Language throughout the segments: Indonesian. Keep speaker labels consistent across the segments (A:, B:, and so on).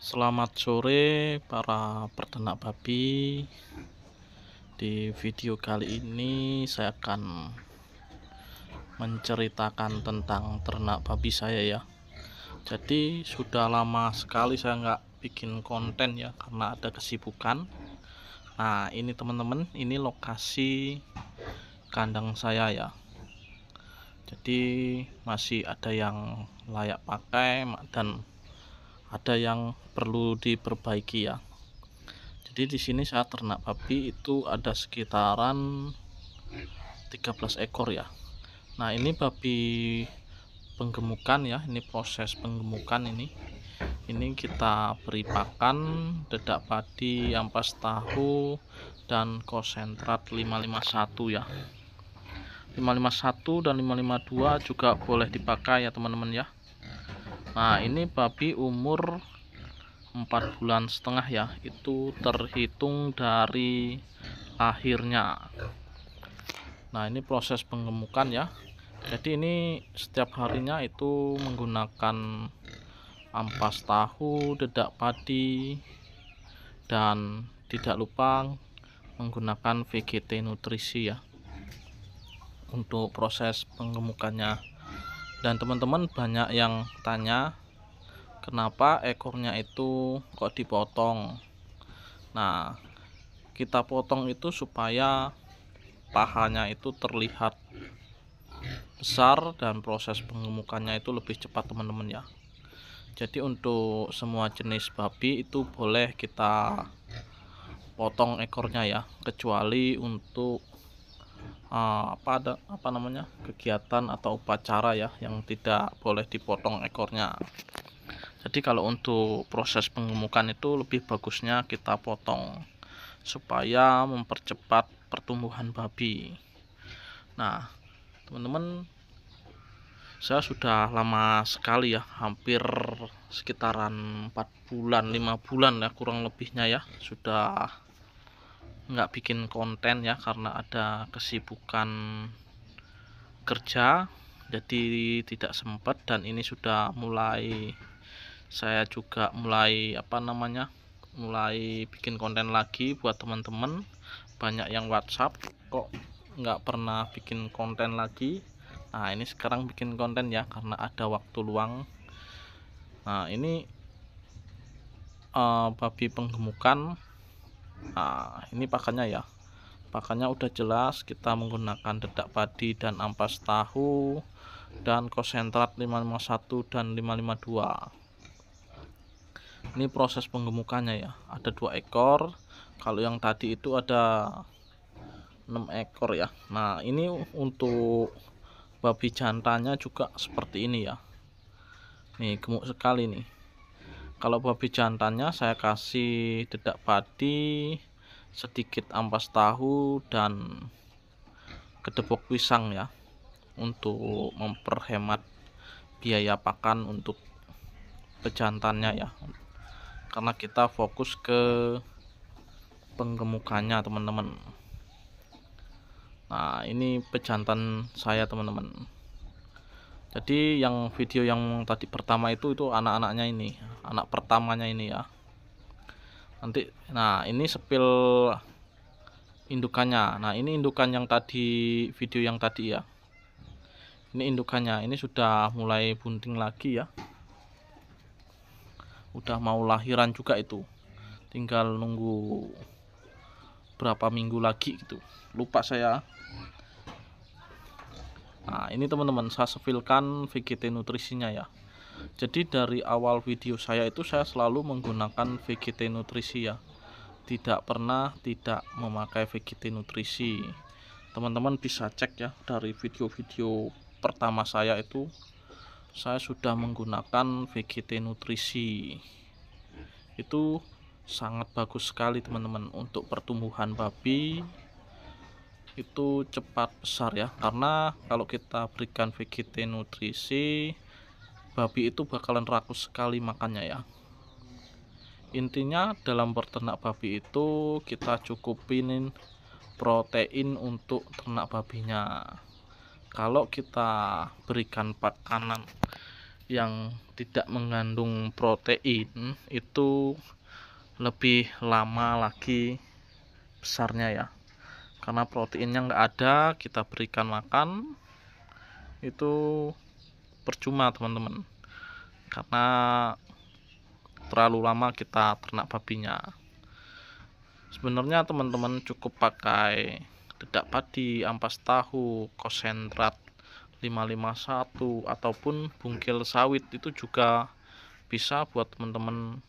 A: Selamat sore para peternak babi. Di video kali ini saya akan menceritakan tentang ternak babi saya ya. Jadi sudah lama sekali saya nggak bikin konten ya karena ada kesibukan. Nah ini teman-teman ini lokasi kandang saya ya. Jadi masih ada yang layak pakai dan ada yang perlu diperbaiki ya jadi di sini saya ternak babi itu ada sekitaran 13 ekor ya nah ini babi penggemukan ya ini proses penggemukan ini ini kita beri pakan dedak padi ampas tahu dan konsentrat 551 ya 551 dan 552 juga boleh dipakai ya teman-teman ya Nah ini babi umur 4 bulan setengah ya itu terhitung dari akhirnya nah ini proses penggemukan ya jadi ini setiap harinya itu menggunakan ampas tahu dedak padi dan tidak lupa menggunakan VGT nutrisi ya untuk proses penggemukannya dan teman-teman banyak yang tanya kenapa ekornya itu kok dipotong nah kita potong itu supaya pahanya itu terlihat besar dan proses pengemukannya itu lebih cepat teman-teman ya jadi untuk semua jenis babi itu boleh kita potong ekornya ya kecuali untuk uh, apa ada apa namanya kegiatan atau upacara ya yang tidak boleh dipotong ekornya jadi kalau untuk proses pengemukan itu lebih bagusnya kita potong supaya mempercepat pertumbuhan babi nah teman-teman saya sudah lama sekali ya hampir sekitaran 4 bulan 5 bulan ya kurang lebihnya ya sudah nggak bikin konten ya karena ada kesibukan kerja jadi tidak sempat dan ini sudah mulai saya juga mulai apa namanya mulai bikin konten lagi buat teman-teman banyak yang WhatsApp kok nggak pernah bikin konten lagi nah ini sekarang bikin konten ya karena ada waktu luang nah ini uh, babi penggemukan nah ini pakannya ya pakannya udah jelas kita menggunakan dedak padi dan ampas tahu dan konsentrat 551 dan 552 ini proses penggemukannya ya ada dua ekor kalau yang tadi itu ada 6 ekor ya Nah ini untuk babi jantannya juga seperti ini ya nih gemuk sekali nih kalau babi jantannya saya kasih dedak padi sedikit ampas tahu dan kedepok pisang ya untuk memperhemat biaya pakan untuk pejantannya ya karena kita fokus ke penggemukannya teman-teman nah ini pejantan saya teman-teman jadi yang video yang tadi pertama itu itu anak-anaknya ini anak pertamanya ini ya nanti nah ini sepil indukannya nah ini indukan yang tadi video yang tadi ya ini indukannya ini sudah mulai bunting lagi ya udah mau lahiran juga itu tinggal nunggu berapa minggu lagi gitu lupa saya Nah, ini teman-teman saya sepilkan VGT nutrisinya ya. Jadi dari awal video saya itu saya selalu menggunakan VGT nutrisi ya. Tidak pernah tidak memakai VGT nutrisi. Teman-teman bisa cek ya dari video-video pertama saya itu saya sudah menggunakan VGT nutrisi. Itu sangat bagus sekali teman-teman untuk pertumbuhan babi itu cepat besar ya karena kalau kita berikan VGT nutrisi babi itu bakalan rakus sekali makannya ya intinya dalam bertenak babi itu kita cukupin protein untuk ternak babinya kalau kita berikan pakanan yang tidak mengandung protein itu lebih lama lagi besarnya ya karena proteinnya nggak ada kita berikan makan itu percuma teman-teman karena terlalu lama kita ternak babinya sebenarnya teman-teman cukup pakai dedak padi, ampas tahu, konsentrat 551 ataupun bungkil sawit itu juga bisa buat teman-teman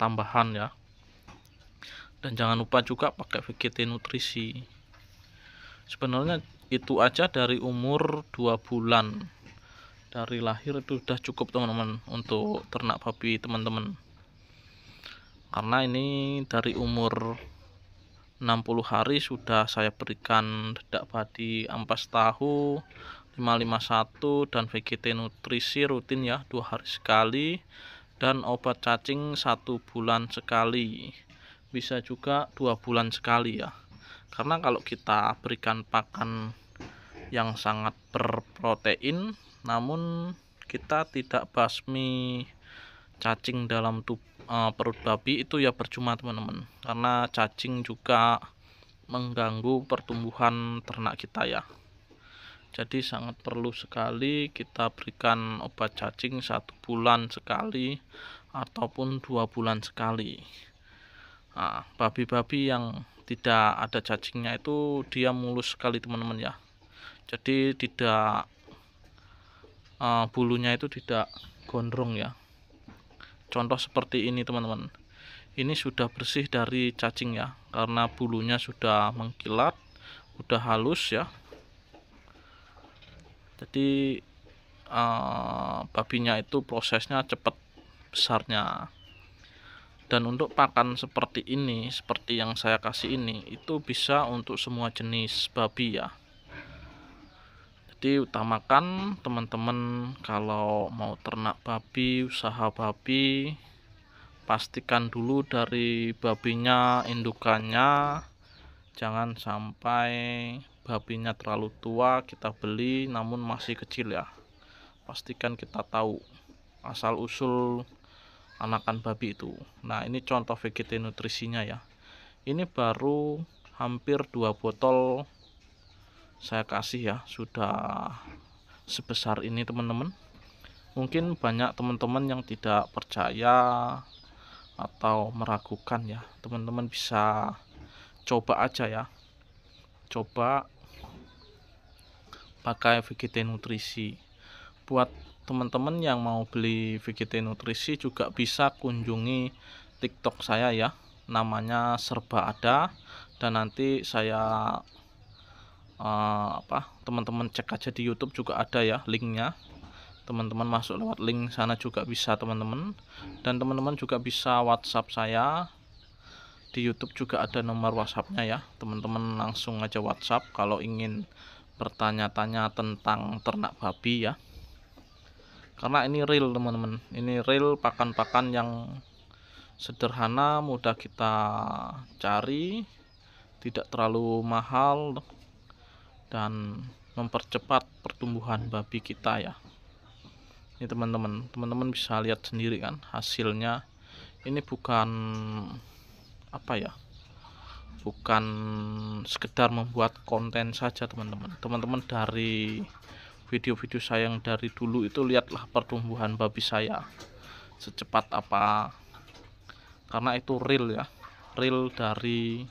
A: tambahan ya dan jangan lupa juga pakai VGT nutrisi sebenarnya itu aja dari umur 2 bulan dari lahir itu sudah cukup teman-teman untuk ternak babi teman-teman karena ini dari umur 60 hari sudah saya berikan dedak padi ampas tahu 551 dan VGT nutrisi rutin ya dua hari sekali dan obat cacing satu bulan sekali bisa juga dua bulan sekali ya karena kalau kita berikan pakan yang sangat berprotein namun kita tidak basmi cacing dalam eh, perut babi itu ya percuma teman-teman karena cacing juga mengganggu pertumbuhan ternak kita ya jadi sangat perlu sekali kita berikan obat cacing satu bulan sekali ataupun dua bulan sekali Nah, babi-babi yang tidak ada cacingnya itu dia mulus sekali teman-teman ya. Jadi tidak uh, bulunya itu tidak gondrong ya. Contoh seperti ini teman-teman. Ini sudah bersih dari cacing ya, karena bulunya sudah mengkilat, sudah halus ya. Jadi uh, babinya itu prosesnya cepat besarnya dan untuk pakan seperti ini seperti yang saya kasih ini itu bisa untuk semua jenis babi ya jadi utamakan teman-teman kalau mau ternak babi usaha babi pastikan dulu dari babinya indukannya jangan sampai babinya terlalu tua kita beli namun masih kecil ya pastikan kita tahu asal usul anakan babi itu nah ini contoh VGT nutrisinya ya ini baru hampir dua botol saya kasih ya sudah sebesar ini teman-teman mungkin banyak teman-teman yang tidak percaya atau meragukan ya teman-teman bisa coba aja ya coba pakai VGT nutrisi buat teman-teman yang mau beli VGT nutrisi juga bisa kunjungi TikTok saya ya namanya serba ada dan nanti saya uh, apa teman-teman cek aja di YouTube juga ada ya linknya teman-teman masuk lewat link sana juga bisa teman-teman dan teman-teman juga bisa WhatsApp saya di YouTube juga ada nomor WhatsAppnya ya teman-teman langsung aja WhatsApp kalau ingin bertanya-tanya tentang ternak babi ya karena ini real teman-teman ini real pakan-pakan yang sederhana mudah kita cari tidak terlalu mahal dan mempercepat pertumbuhan babi kita ya ini teman-teman teman-teman bisa lihat sendiri kan hasilnya ini bukan apa ya bukan sekedar membuat konten saja teman-teman teman-teman dari video-video saya yang dari dulu itu lihatlah pertumbuhan babi saya secepat apa karena itu real ya real dari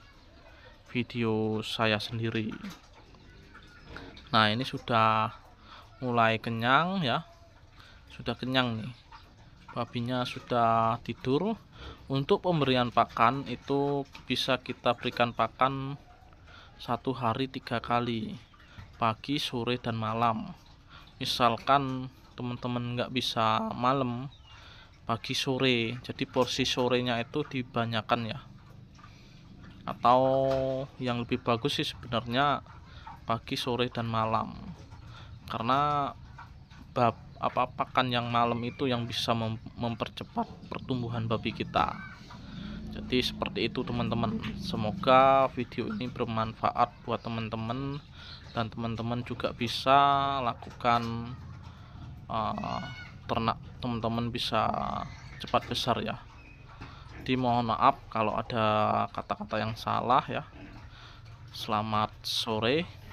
A: video saya sendiri nah ini sudah mulai kenyang ya sudah kenyang nih babinya sudah tidur untuk pemberian pakan itu bisa kita berikan pakan satu hari tiga kali pagi sore dan malam misalkan teman-teman nggak bisa malam pagi sore jadi porsi sorenya itu dibanyakan ya atau yang lebih bagus sih sebenarnya pagi sore dan malam karena bab apa pakan yang malam itu yang bisa mempercepat pertumbuhan babi kita jadi seperti itu teman-teman semoga video ini bermanfaat buat teman-teman dan teman-teman juga bisa lakukan uh, ternak teman-teman bisa cepat besar ya Dimohon maaf kalau ada kata-kata yang salah ya selamat sore